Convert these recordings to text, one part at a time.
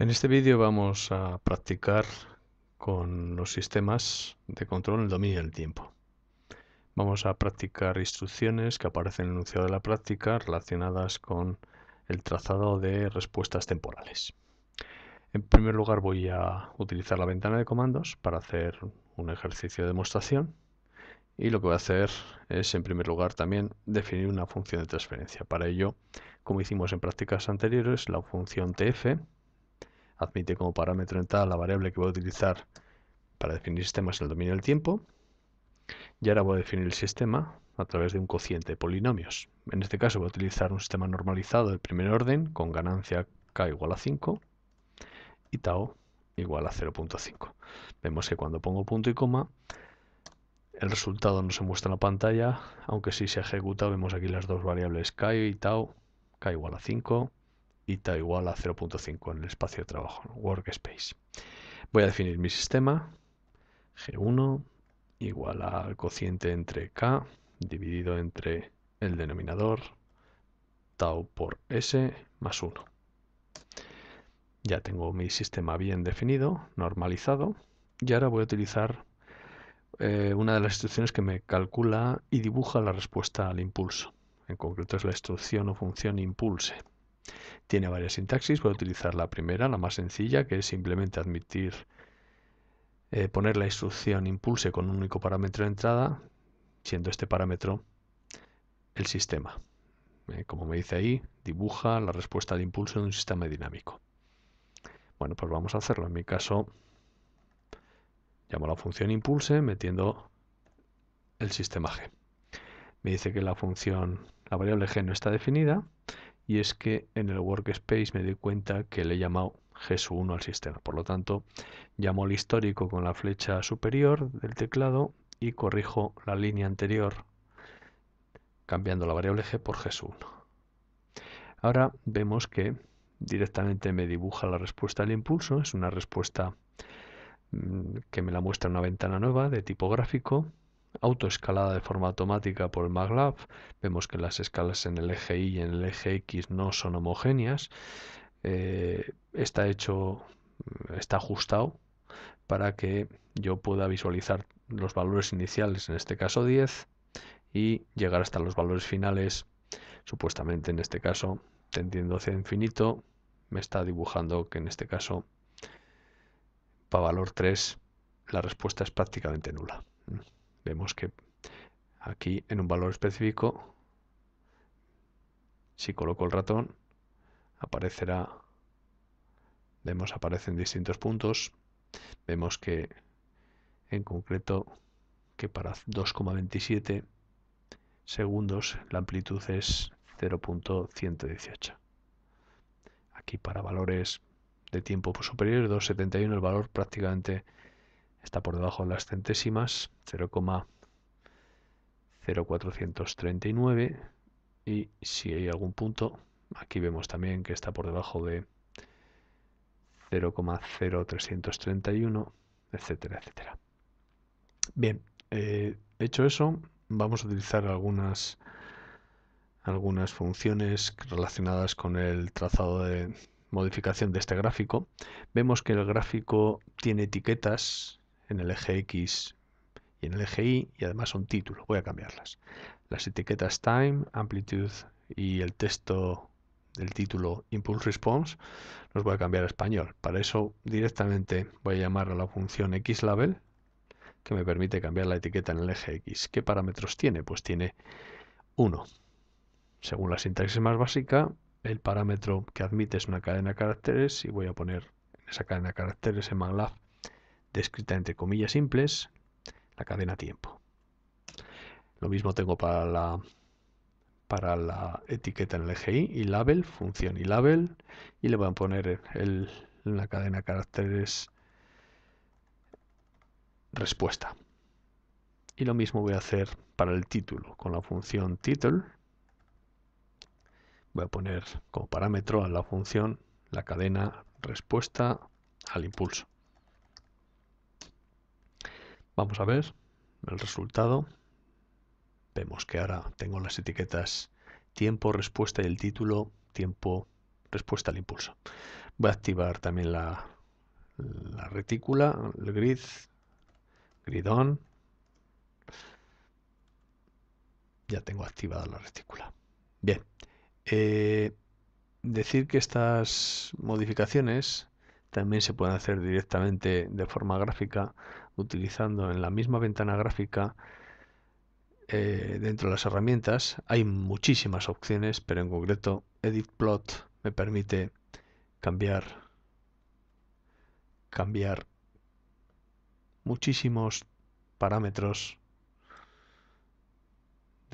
En este vídeo vamos a practicar con los sistemas de control en el dominio del tiempo. Vamos a practicar instrucciones que aparecen en el enunciado de la práctica relacionadas con el trazado de respuestas temporales. En primer lugar voy a utilizar la ventana de comandos para hacer un ejercicio de demostración y lo que voy a hacer es en primer lugar también definir una función de transferencia. Para ello, como hicimos en prácticas anteriores, la función tf admite como parámetro en la variable que voy a utilizar para definir sistemas en el dominio del tiempo. Y ahora voy a definir el sistema a través de un cociente de polinomios. En este caso voy a utilizar un sistema normalizado de primer orden con ganancia k igual a 5 y tau igual a 0.5. Vemos que cuando pongo punto y coma, el resultado no se muestra en la pantalla, aunque si se ejecuta vemos aquí las dos variables k y tau, k igual a 5 y ita igual a 0.5 en el espacio de trabajo, workspace. Voy a definir mi sistema, G1 igual al cociente entre K dividido entre el denominador tau por S más 1. Ya tengo mi sistema bien definido, normalizado, y ahora voy a utilizar eh, una de las instrucciones que me calcula y dibuja la respuesta al impulso. En concreto es la instrucción o función impulse. Tiene varias sintaxis, voy a utilizar la primera, la más sencilla, que es simplemente admitir, eh, poner la instrucción impulse con un único parámetro de entrada, siendo este parámetro el sistema. Eh, como me dice ahí, dibuja la respuesta de impulso de un sistema dinámico. Bueno, pues vamos a hacerlo. En mi caso, llamo a la función impulse metiendo el sistema g. Me dice que la función, la variable g no está definida y es que en el workspace me doy cuenta que le he llamado gsu 1 al sistema. Por lo tanto, llamo al histórico con la flecha superior del teclado y corrijo la línea anterior cambiando la variable G por jesús 1 Ahora vemos que directamente me dibuja la respuesta al impulso, es una respuesta mm, que me la muestra una ventana nueva de tipo gráfico autoescalada de forma automática por el MATLAB, vemos que las escalas en el eje Y y en el eje X no son homogéneas, eh, está hecho, mm, está ajustado para que yo pueda visualizar los valores iniciales, en este caso 10, y llegar hasta los valores finales, supuestamente en este caso, tendiendo hacia infinito, me está dibujando que en este caso, para valor 3, la respuesta es prácticamente nula vemos que aquí en un valor específico, si coloco el ratón, aparecerá, vemos, aparecen distintos puntos, vemos que en concreto que para 2,27 segundos la amplitud es 0.118. Aquí para valores de tiempo superior 2.71 el valor prácticamente está por debajo de las centésimas, 0,0439 y si hay algún punto, aquí vemos también que está por debajo de 0,0331, etcétera, etcétera. Bien, eh, hecho eso, vamos a utilizar algunas, algunas funciones relacionadas con el trazado de modificación de este gráfico. Vemos que el gráfico tiene etiquetas en el eje X y en el eje Y y además un título. Voy a cambiarlas. Las etiquetas time, amplitude y el texto del título impulse response los voy a cambiar a español. Para eso directamente voy a llamar a la función xlabel que me permite cambiar la etiqueta en el eje X. ¿Qué parámetros tiene? Pues tiene uno, Según la sintaxis más básica, el parámetro que admite es una cadena de caracteres y voy a poner en esa cadena de caracteres en MATLAB descrita entre comillas simples, la cadena tiempo. Lo mismo tengo para la, para la etiqueta en el i, y label, función y label, y le voy a poner en la cadena caracteres respuesta. Y lo mismo voy a hacer para el título, con la función title. Voy a poner como parámetro a la función la cadena respuesta al impulso. Vamos a ver el resultado. Vemos que ahora tengo las etiquetas tiempo, respuesta y el título, tiempo, respuesta al impulso. Voy a activar también la, retícula, el grid, grid on. Ya tengo activada la retícula. Bien. Eh, decir que estas modificaciones también se pueden hacer directamente de forma gráfica utilizando en la misma ventana gráfica eh, dentro de las herramientas. Hay muchísimas opciones, pero en concreto Edit Plot me permite cambiar cambiar muchísimos parámetros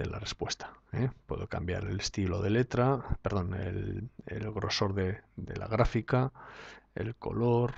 de la respuesta. ¿eh? Puedo cambiar el estilo de letra, perdón, el, el grosor de, la gráfica, el color,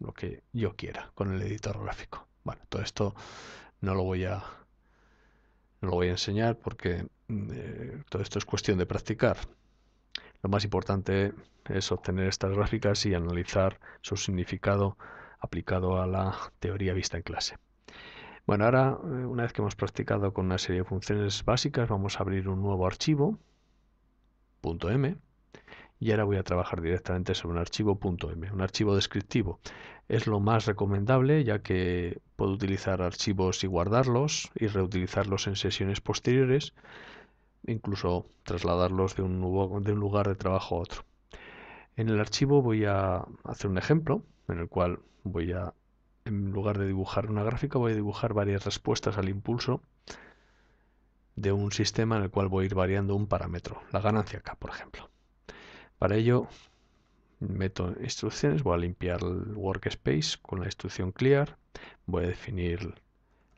lo que yo quiera con el editor gráfico. Bueno, todo esto no lo voy a, lo voy a enseñar porque eh, todo esto es cuestión de practicar. Lo más importante es obtener estas gráficas y analizar su significado aplicado a la teoría vista en clase. Bueno, ahora eh, una vez que hemos practicado con una serie de funciones básicas, vamos a abrir un nuevo archivo .m y ahora voy a trabajar directamente sobre un archivo .m, un archivo descriptivo. Es lo más recomendable ya que puedo utilizar archivos y guardarlos y reutilizarlos en sesiones posteriores, incluso trasladarlos de un, nuevo, de un lugar de trabajo a otro. En el archivo voy a hacer un ejemplo en el cual voy a en lugar de dibujar una gráfica, voy a dibujar varias respuestas al impulso de un sistema en el cual voy a ir variando un parámetro, la ganancia K, por ejemplo. Para ello, meto instrucciones, voy a limpiar el workspace con la instrucción clear, voy a definir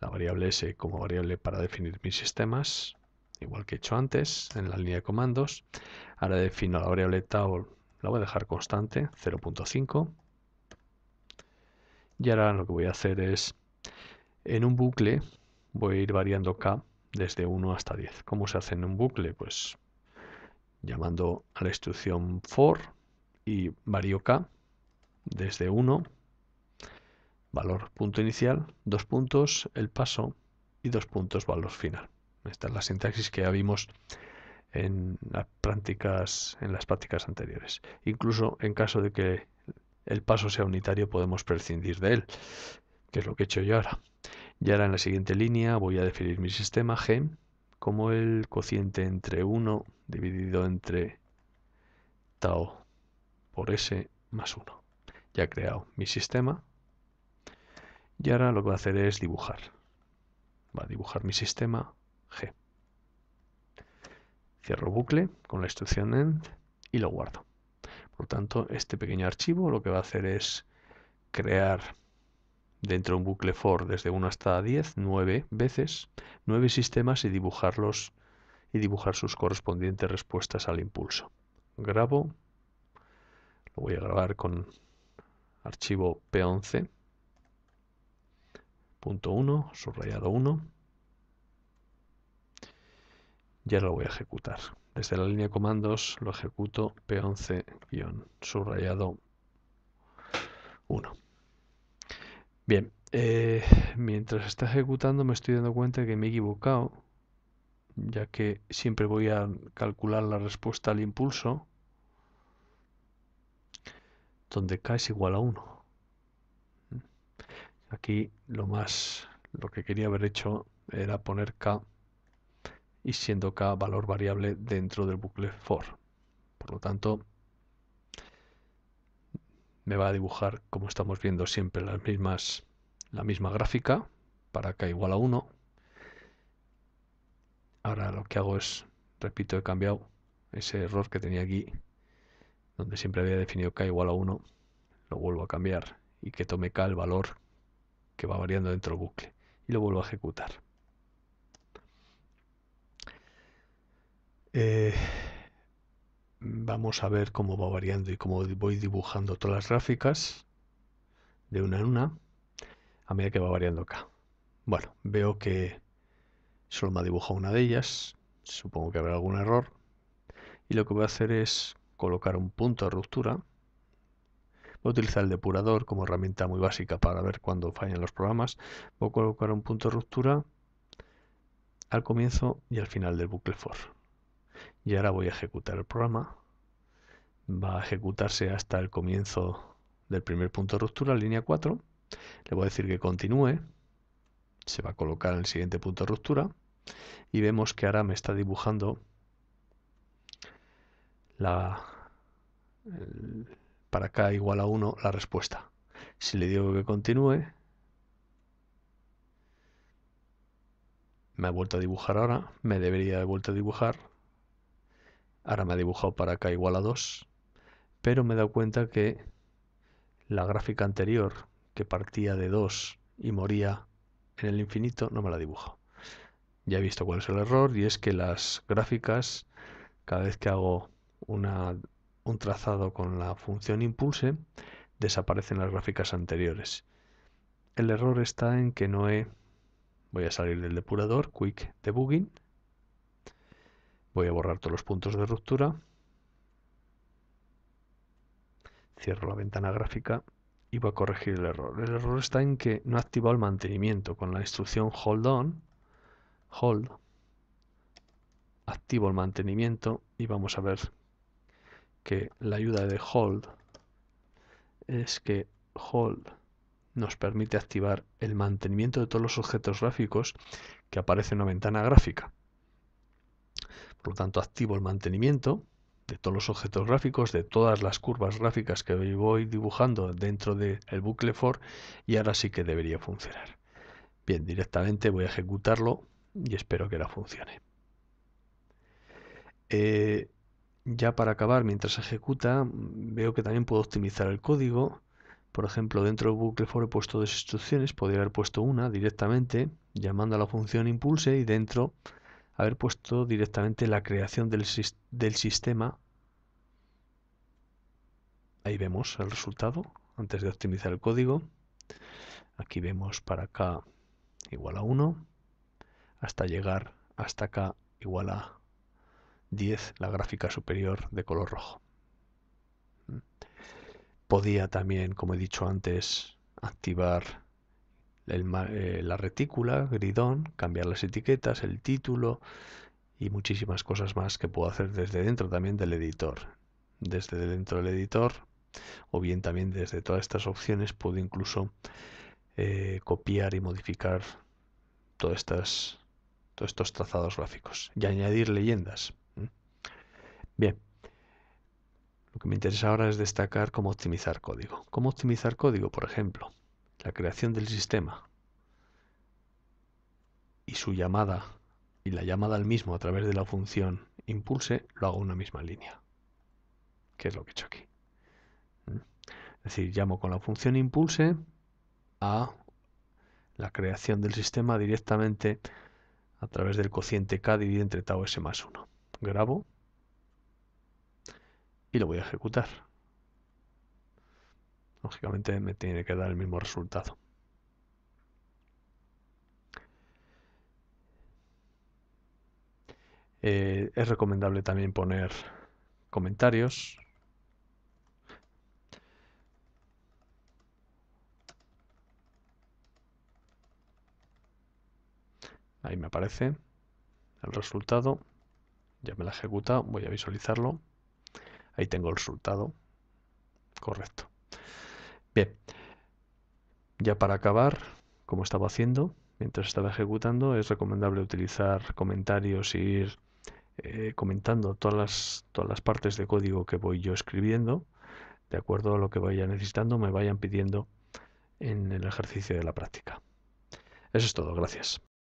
la variable S como variable para definir mis sistemas, igual que he hecho antes en la línea de comandos. Ahora defino la variable tau, la voy a dejar constante, 0.5. Y ahora lo que voy a hacer es, en un bucle, voy a ir variando K desde 1 hasta 10. ¿Cómo se hace en un bucle? Pues llamando a la instrucción for y varío K desde 1, valor punto inicial, dos puntos, el paso y dos puntos, valor final. Esta es la sintaxis que ya vimos en las prácticas, en las prácticas anteriores. Incluso en caso de que el paso sea unitario podemos prescindir de él, que es lo que he hecho yo ahora. Y ahora en la siguiente línea voy a definir mi sistema G como el cociente entre 1 dividido entre tau por S más 1. Ya he creado mi sistema y ahora lo que voy a hacer es dibujar. Va a dibujar mi sistema G. Cierro bucle con la instrucción end y lo guardo. Por tanto, este pequeño archivo lo que va a hacer es crear dentro de un bucle for desde 1 hasta 10, 9 veces, 9 sistemas y dibujarlos y dibujar sus correspondientes respuestas al impulso. Grabo, lo voy a grabar con archivo p11.1, subrayado 1 ya lo voy a ejecutar. Desde la línea de comandos lo ejecuto p11-subrayado 1. Bien, eh, mientras está ejecutando me estoy dando cuenta que me he equivocado, ya que siempre voy a calcular la respuesta al impulso, donde k es igual a 1. Aquí lo más, lo que quería haber hecho era poner k y siendo k valor variable dentro del bucle for. Por lo tanto, me va a dibujar, como estamos viendo siempre, las mismas, la misma gráfica para k igual a 1. Ahora lo que hago es, repito, he cambiado ese error que tenía aquí, donde siempre había definido k igual a 1, lo vuelvo a cambiar y que tome k el valor que va variando dentro del bucle y lo vuelvo a ejecutar. Eh, vamos a ver cómo va variando y cómo voy dibujando todas las gráficas de una en una a medida que va variando acá. Bueno, veo que solo me ha dibujado una de ellas, supongo que habrá algún error, y lo que voy a hacer es colocar un punto de ruptura. Voy a utilizar el depurador como herramienta muy básica para ver cuándo fallan los programas. Voy a colocar un punto de ruptura al comienzo y al final del bucle for y ahora voy a ejecutar el programa. Va a ejecutarse hasta el comienzo del primer punto de ruptura, línea 4. Le voy a decir que continúe. Se va a colocar en el siguiente punto de ruptura. Y vemos que ahora me está dibujando la, para acá igual a 1 la respuesta. Si le digo que continúe, me ha vuelto a dibujar ahora, me debería de vuelto a dibujar Ahora me ha dibujado para acá igual a 2, pero me he dado cuenta que la gráfica anterior, que partía de 2 y moría en el infinito, no me la dibujo. Ya he visto cuál es el error y es que las gráficas, cada vez que hago un trazado con la función impulse, desaparecen las gráficas anteriores. El error está en que no he... Voy a salir del depurador, quick debugging, Voy a borrar todos los puntos de ruptura. Cierro la ventana gráfica y voy a corregir el error. El error está en que no ha activado el mantenimiento. Con la instrucción hold on, hold, activo el mantenimiento y vamos a ver que la ayuda de hold es que hold nos permite activar el mantenimiento de todos los objetos gráficos que aparece en una ventana gráfica. Por lo tanto, activo el mantenimiento de todos los objetos gráficos, de todas las curvas gráficas que voy dibujando dentro del bucle for y ahora sí que debería funcionar. Bien, directamente voy a ejecutarlo y espero que la funcione. Eh, ya para acabar, mientras se ejecuta, veo que también puedo optimizar el código. Por ejemplo, dentro del bucle for he puesto dos instrucciones, podría haber puesto una directamente, llamando a la función impulse y dentro haber puesto directamente la creación del, sistema. Ahí vemos el resultado antes de optimizar el código. Aquí vemos para acá igual a 1 hasta llegar hasta acá igual a 10 la gráfica superior de color rojo. Mm. Podía también, como he dicho antes, activar eh, la retícula, gridón, cambiar las etiquetas, el título y muchísimas cosas más que puedo hacer desde dentro también del editor. Desde dentro del editor o bien también desde todas estas opciones puedo incluso eh, copiar y modificar todas estas, todos estos trazados gráficos y añadir leyendas. Bien, lo que me interesa ahora es destacar cómo optimizar código. ¿Cómo optimizar código, por ejemplo? la creación del sistema y su llamada y la llamada al mismo a través de la función impulse, lo hago una misma línea. Que es lo que he hecho aquí. ¿Mm? Es decir, llamo con la función impulse a la creación del sistema directamente a través del cociente k dividido entre tau s más 1. Grabo y lo voy a ejecutar. Lógicamente me tiene que dar el mismo resultado. Eh, es recomendable también poner comentarios. Ahí me aparece el resultado. Ya me la ejecuta. Voy a visualizarlo. Ahí tengo el resultado. Correcto. Bien, ya para acabar, como estaba haciendo, mientras estaba ejecutando, es recomendable utilizar comentarios e ir eh, comentando todas las, todas las partes de código que voy yo escribiendo, de acuerdo a lo que vaya necesitando, me vayan pidiendo en el ejercicio de la práctica. Eso es todo, gracias.